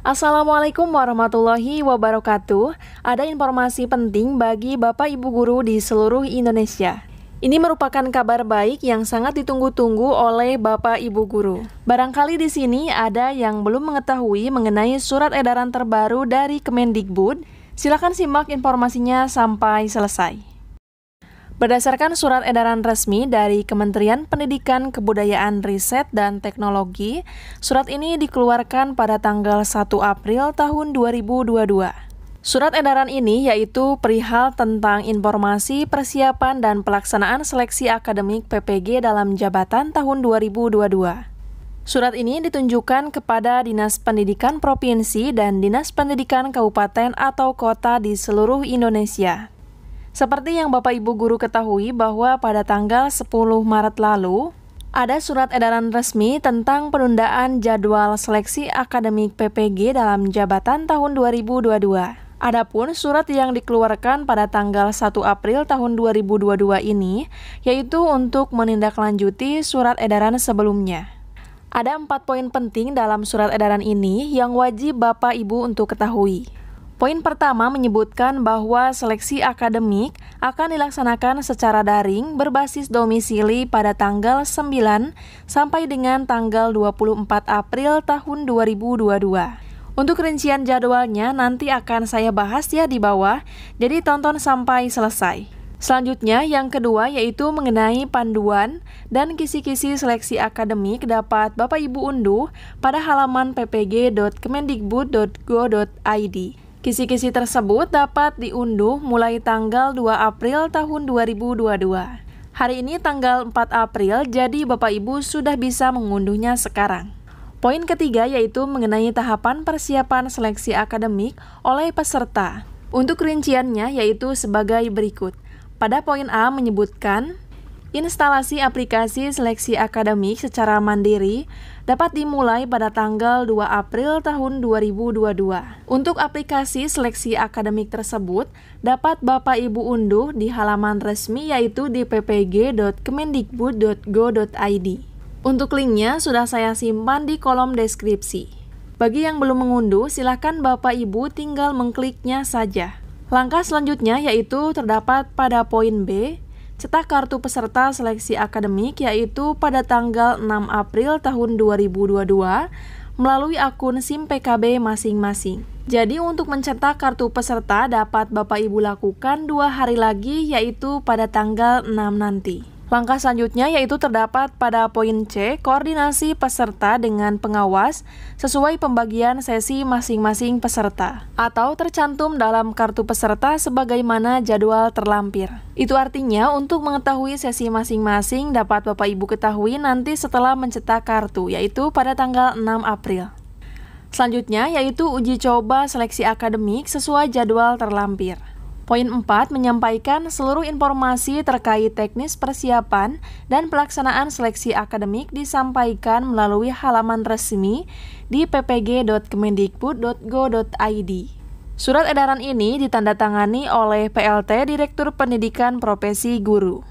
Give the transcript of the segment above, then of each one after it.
Assalamualaikum warahmatullahi wabarakatuh. Ada informasi penting bagi Bapak Ibu guru di seluruh Indonesia. Ini merupakan kabar baik yang sangat ditunggu-tunggu oleh Bapak Ibu guru. Barangkali di sini ada yang belum mengetahui mengenai surat edaran terbaru dari Kemendikbud. Silakan simak informasinya sampai selesai. Berdasarkan surat edaran resmi dari Kementerian Pendidikan, Kebudayaan, Riset, dan Teknologi, surat ini dikeluarkan pada tanggal 1 April tahun 2022. Surat edaran ini yaitu perihal tentang informasi persiapan dan pelaksanaan seleksi akademik PPG dalam jabatan tahun 2022. Surat ini ditunjukkan kepada Dinas Pendidikan Provinsi dan Dinas Pendidikan Kabupaten atau Kota di seluruh Indonesia. Seperti yang Bapak Ibu guru ketahui bahwa pada tanggal 10 Maret lalu ada surat edaran resmi tentang penundaan jadwal seleksi akademik PPG dalam jabatan tahun 2022. Adapun surat yang dikeluarkan pada tanggal 1 April tahun 2022 ini yaitu untuk menindaklanjuti surat edaran sebelumnya. Ada empat poin penting dalam surat edaran ini yang wajib Bapak Ibu untuk ketahui. Poin pertama menyebutkan bahwa seleksi akademik akan dilaksanakan secara daring berbasis domisili pada tanggal 9 sampai dengan tanggal 24 April tahun 2022. Untuk rincian jadwalnya nanti akan saya bahas ya di bawah, jadi tonton sampai selesai. Selanjutnya yang kedua yaitu mengenai panduan dan kisi-kisi seleksi akademik dapat Bapak Ibu unduh pada halaman ppg.kemendikbud.go.id. Kisi-kisi tersebut dapat diunduh mulai tanggal 2 April tahun 2022. Hari ini tanggal 4 April, jadi Bapak Ibu sudah bisa mengunduhnya sekarang. Poin ketiga yaitu mengenai tahapan persiapan seleksi akademik oleh peserta. Untuk rinciannya yaitu sebagai berikut. Pada poin A menyebutkan Instalasi aplikasi seleksi akademik secara mandiri dapat dimulai pada tanggal 2 April tahun 2022. Untuk aplikasi seleksi akademik tersebut dapat Bapak Ibu unduh di halaman resmi yaitu di ppg.kemendikbud.go.id. Untuk linknya sudah saya simpan di kolom deskripsi. Bagi yang belum mengunduh, silakan Bapak Ibu tinggal mengkliknya saja. Langkah selanjutnya yaitu terdapat pada poin B, cetak kartu peserta seleksi akademik yaitu pada tanggal 6 April tahun 2022 melalui akun SIM PKB masing-masing. Jadi untuk mencetak kartu peserta dapat Bapak Ibu lakukan dua hari lagi yaitu pada tanggal 6 nanti. Langkah selanjutnya yaitu terdapat pada poin C, koordinasi peserta dengan pengawas sesuai pembagian sesi masing-masing peserta atau tercantum dalam kartu peserta sebagaimana jadwal terlampir. Itu artinya untuk mengetahui sesi masing-masing dapat Bapak Ibu ketahui nanti setelah mencetak kartu yaitu pada tanggal 6 April. Selanjutnya yaitu uji coba seleksi akademik sesuai jadwal terlampir. Poin 4 menyampaikan seluruh informasi terkait teknis persiapan dan pelaksanaan seleksi akademik disampaikan melalui halaman resmi di ppg.kemendikbud.go.id. Surat edaran ini ditandatangani oleh PLT Direktur Pendidikan Profesi Guru.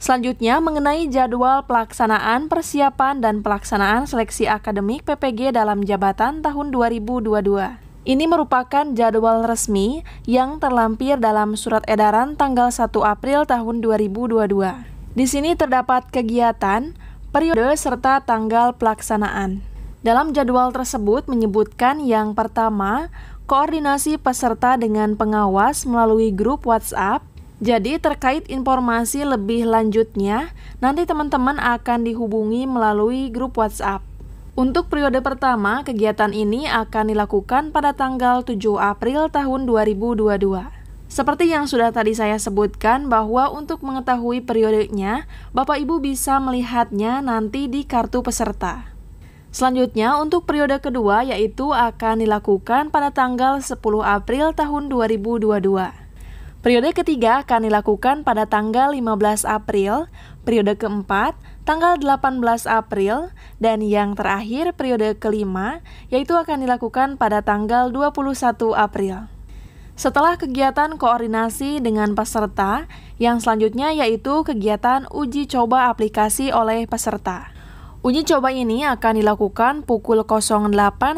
Selanjutnya mengenai jadwal pelaksanaan persiapan dan pelaksanaan seleksi akademik PPG dalam jabatan tahun 2022. Ini merupakan jadwal resmi yang terlampir dalam surat edaran tanggal 1 April tahun 2022. Di sini terdapat kegiatan, periode, serta tanggal pelaksanaan. Dalam jadwal tersebut menyebutkan yang pertama, koordinasi peserta dengan pengawas melalui grup WhatsApp. Jadi terkait informasi lebih lanjutnya, nanti teman-teman akan dihubungi melalui grup WhatsApp. Untuk periode pertama, kegiatan ini akan dilakukan pada tanggal 7 April tahun 2022. Seperti yang sudah tadi saya sebutkan bahwa untuk mengetahui periodenya, Bapak Ibu bisa melihatnya nanti di kartu peserta. Selanjutnya, untuk periode kedua yaitu akan dilakukan pada tanggal 10 April tahun 2022. Periode ketiga akan dilakukan pada tanggal 15 April, periode keempat tanggal 18 April, dan yang terakhir periode kelima, yaitu akan dilakukan pada tanggal 21 April. Setelah kegiatan koordinasi dengan peserta, yang selanjutnya yaitu kegiatan uji coba aplikasi oleh peserta. Uji coba ini akan dilakukan pukul 08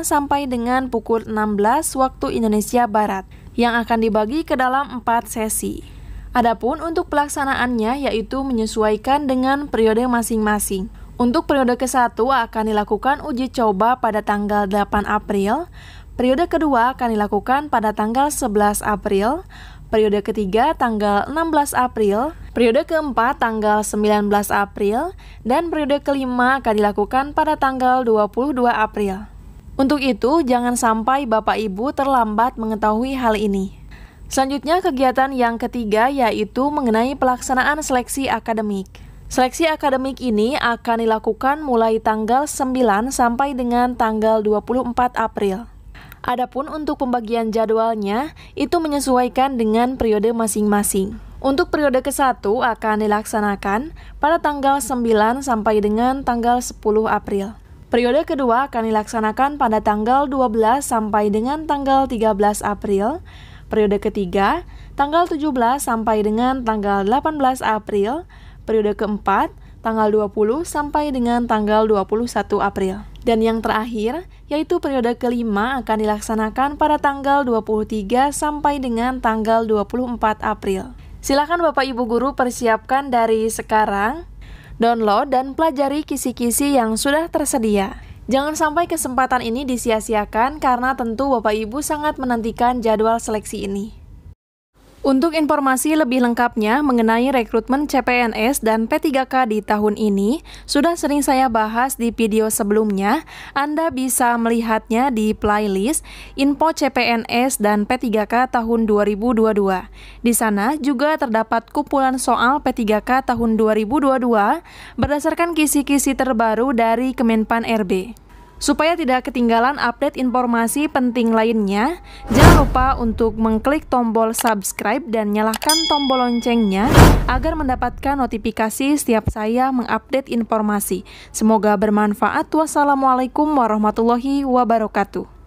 sampai dengan pukul 16 waktu Indonesia Barat, yang akan dibagi ke dalam empat sesi. Adapun untuk pelaksanaannya yaitu menyesuaikan dengan periode masing-masing. Untuk periode ke-1 akan dilakukan uji coba pada tanggal 8 April, periode kedua akan dilakukan pada tanggal 11 April, periode ketiga tanggal 16 April, periode keempat tanggal 19 April, dan periode kelima akan dilakukan pada tanggal 22 April. Untuk itu, jangan sampai Bapak Ibu terlambat mengetahui hal ini. Selanjutnya kegiatan yang ketiga yaitu mengenai pelaksanaan seleksi akademik. Seleksi akademik ini akan dilakukan mulai tanggal 9 sampai dengan tanggal 24 April. Adapun untuk pembagian jadwalnya itu menyesuaikan dengan periode masing-masing. Untuk periode ke-1 akan dilaksanakan pada tanggal 9 sampai dengan tanggal 10 April. Periode kedua akan dilaksanakan pada tanggal 12 sampai dengan tanggal 13 April periode ketiga tanggal 17 sampai dengan tanggal 18 April, periode keempat tanggal 20 sampai dengan tanggal 21 April. Dan yang terakhir, yaitu periode kelima akan dilaksanakan pada tanggal 23 sampai dengan tanggal 24 April. Silakan Bapak Ibu guru persiapkan dari sekarang. Download dan pelajari kisi-kisi yang sudah tersedia. Jangan sampai kesempatan ini disia-siakan karena tentu Bapak Ibu sangat menantikan jadwal seleksi ini. Untuk informasi lebih lengkapnya mengenai rekrutmen CPNS dan P3K di tahun ini, sudah sering saya bahas di video sebelumnya. Anda bisa melihatnya di playlist Info CPNS dan P3K tahun 2022. Di sana juga terdapat kumpulan soal P3K tahun 2022 berdasarkan kisi-kisi terbaru dari Kemenpan RB. Supaya tidak ketinggalan update informasi penting lainnya, jangan lupa untuk mengklik tombol subscribe dan nyalakan tombol loncengnya agar mendapatkan notifikasi setiap saya mengupdate informasi. Semoga bermanfaat. Wassalamualaikum warahmatullahi wabarakatuh.